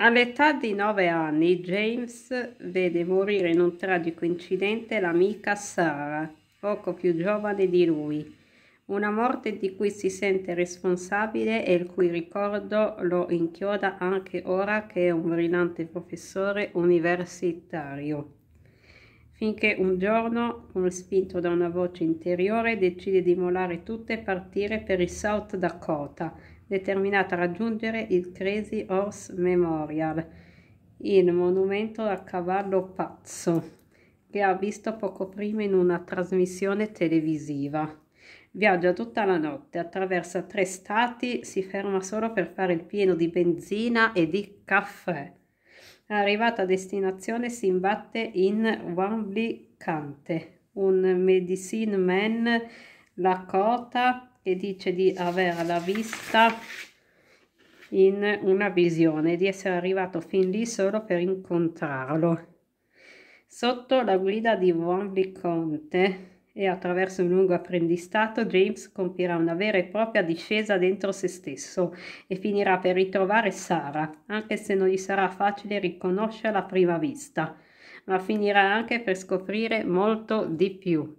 All'età di nove anni James vede morire in un tragico incidente l'amica Sara, poco più giovane di lui, una morte di cui si sente responsabile e il cui ricordo lo inchioda anche ora che è un brillante professore universitario finché un giorno, come spinto da una voce interiore, decide di mollare tutto e partire per il South Dakota, determinata a raggiungere il Crazy Horse Memorial, il monumento a cavallo pazzo, che ha visto poco prima in una trasmissione televisiva. Viaggia tutta la notte, attraversa tre stati, si ferma solo per fare il pieno di benzina e di caffè Arrivata a destinazione si imbatte in Wambly Cante, un medicine man Lakota che dice di aver la vista in una visione, di essere arrivato fin lì solo per incontrarlo. Sotto la guida di Wambly Conte e attraverso un lungo apprendistato James compirà una vera e propria discesa dentro se stesso e finirà per ritrovare Sara, anche se non gli sarà facile riconoscerla a prima vista, ma finirà anche per scoprire molto di più.